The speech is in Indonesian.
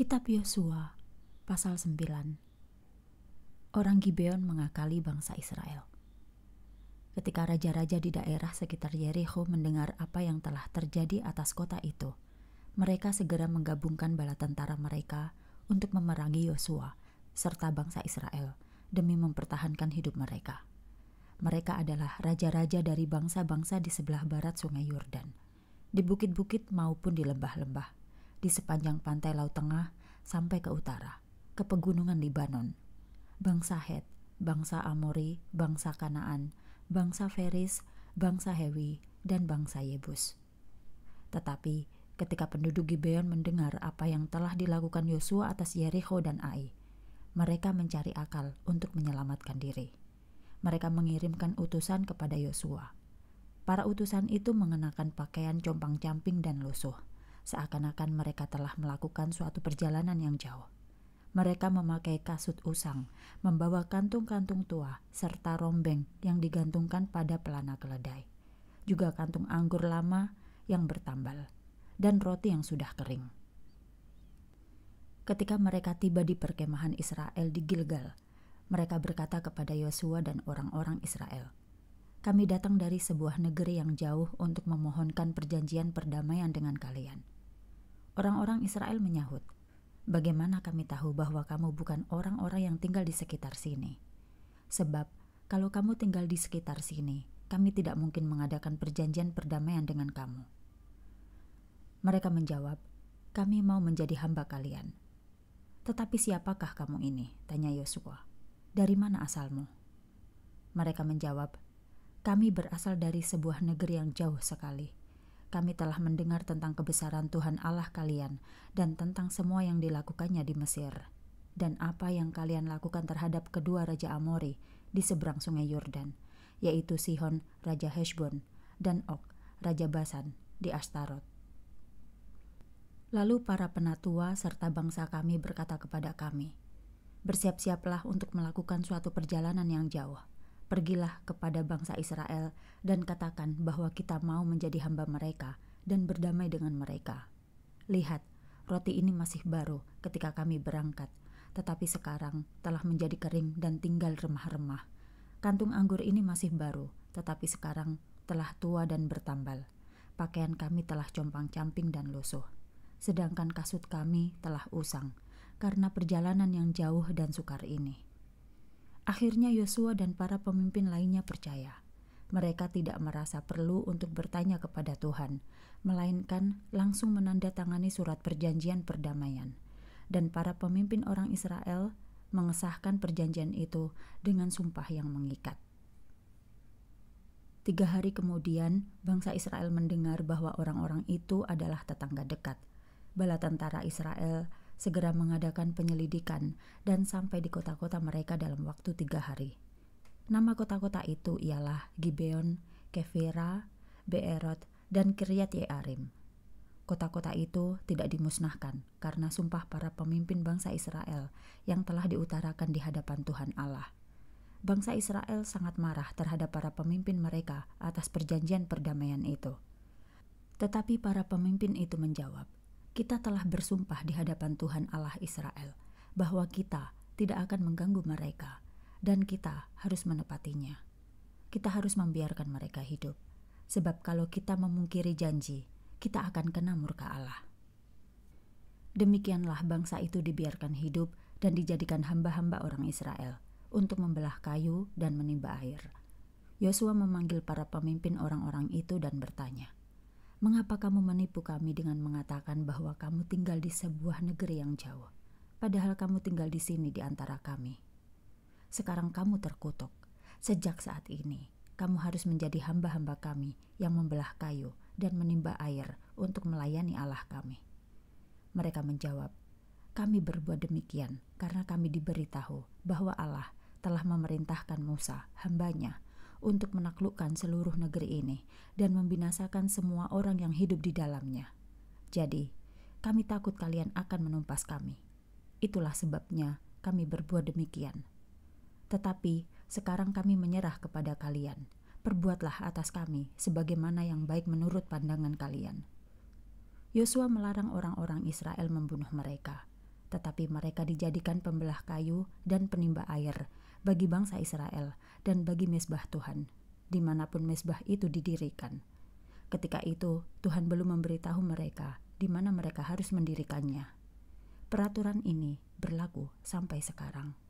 Kitab Yosua pasal 9 Orang Gibeon mengakali bangsa Israel. Ketika raja-raja di daerah sekitar Yeriko mendengar apa yang telah terjadi atas kota itu, mereka segera menggabungkan bala tentara mereka untuk memerangi Yosua serta bangsa Israel demi mempertahankan hidup mereka. Mereka adalah raja-raja dari bangsa-bangsa di sebelah barat Sungai Yordan, di bukit-bukit maupun di lembah-lembah di sepanjang pantai Laut Tengah sampai ke utara, ke pegunungan Libanon. Bangsa Het, bangsa Amori, bangsa Kanaan, bangsa Feris, bangsa Hewi, dan bangsa Yebus. Tetapi ketika penduduk Gibeon mendengar apa yang telah dilakukan Yosua atas Yeriko dan Ai, mereka mencari akal untuk menyelamatkan diri. Mereka mengirimkan utusan kepada Yosua. Para utusan itu mengenakan pakaian compang-camping dan lusuh seakan-akan mereka telah melakukan suatu perjalanan yang jauh. Mereka memakai kasut usang, membawa kantung-kantung tua, serta rombeng yang digantungkan pada pelana keledai. Juga kantung anggur lama yang bertambal, dan roti yang sudah kering. Ketika mereka tiba di perkemahan Israel di Gilgal, mereka berkata kepada Yosua dan orang-orang Israel, kami datang dari sebuah negeri yang jauh untuk memohonkan perjanjian perdamaian dengan kalian. Orang-orang Israel menyahut, "Bagaimana kami tahu bahwa kamu bukan orang-orang yang tinggal di sekitar sini? Sebab kalau kamu tinggal di sekitar sini, kami tidak mungkin mengadakan perjanjian perdamaian dengan kamu." Mereka menjawab, "Kami mau menjadi hamba kalian." Tetapi siapakah kamu ini? tanya Yosua. Dari mana asalmu? Mereka menjawab, "Kami berasal dari sebuah negeri yang jauh sekali." kami telah mendengar tentang kebesaran Tuhan Allah kalian dan tentang semua yang dilakukannya di Mesir, dan apa yang kalian lakukan terhadap kedua raja Amori di seberang sungai Yordan, yaitu Sihon, raja Heshbon, dan Ok, raja Basan, di Astarot. Lalu para penatua serta bangsa kami berkata kepada kami, "Bersiap-siaplah untuk melakukan suatu perjalanan yang jauh, Pergilah kepada bangsa Israel dan katakan bahwa kita mau menjadi hamba mereka dan berdamai dengan mereka. Lihat, roti ini masih baru ketika kami berangkat, tetapi sekarang telah menjadi kering dan tinggal remah-remah. Kantung anggur ini masih baru, tetapi sekarang telah tua dan bertambal. Pakaian kami telah compang-camping dan lusuh. Sedangkan kasut kami telah usang karena perjalanan yang jauh dan sukar ini. Akhirnya Yosua dan para pemimpin lainnya percaya. Mereka tidak merasa perlu untuk bertanya kepada Tuhan, melainkan langsung menandatangani surat perjanjian perdamaian. Dan para pemimpin orang Israel mengesahkan perjanjian itu dengan sumpah yang mengikat. Tiga hari kemudian, bangsa Israel mendengar bahwa orang-orang itu adalah tetangga dekat. Bala tentara Israel segera mengadakan penyelidikan dan sampai di kota-kota mereka dalam waktu tiga hari. Nama kota-kota itu ialah Gibeon, Kefira, Beerot, dan Kiryat Yearim. Kota-kota itu tidak dimusnahkan karena sumpah para pemimpin bangsa Israel yang telah diutarakan di hadapan Tuhan Allah. Bangsa Israel sangat marah terhadap para pemimpin mereka atas perjanjian perdamaian itu. Tetapi para pemimpin itu menjawab, kita telah bersumpah di hadapan Tuhan Allah Israel bahwa kita tidak akan mengganggu mereka dan kita harus menepatinya. Kita harus membiarkan mereka hidup, sebab kalau kita memungkiri janji, kita akan kena murka Allah. Demikianlah bangsa itu dibiarkan hidup dan dijadikan hamba-hamba orang Israel untuk membelah kayu dan menimba air. Yosua memanggil para pemimpin orang-orang itu dan bertanya, Mengapa kamu menipu kami dengan mengatakan bahwa kamu tinggal di sebuah negeri yang jauh, padahal kamu tinggal di sini di antara kami? Sekarang kamu terkutuk. Sejak saat ini, kamu harus menjadi hamba-hamba kami yang membelah kayu dan menimba air untuk melayani Allah kami. Mereka menjawab, "Kami berbuat demikian karena kami diberitahu bahwa Allah telah memerintahkan Musa, hambanya, untuk menaklukkan seluruh negeri ini dan membinasakan semua orang yang hidup di dalamnya. Jadi, kami takut kalian akan menumpas kami. Itulah sebabnya kami berbuat demikian. Tetapi sekarang kami menyerah kepada kalian. Perbuatlah atas kami sebagaimana yang baik menurut pandangan kalian. Yosua melarang orang-orang Israel membunuh mereka, tetapi mereka dijadikan pembelah kayu dan penimba air bagi bangsa Israel dan bagi mesbah Tuhan, dimanapun mesbah itu didirikan. Ketika itu, Tuhan belum memberitahu mereka di mana mereka harus mendirikannya. Peraturan ini berlaku sampai sekarang.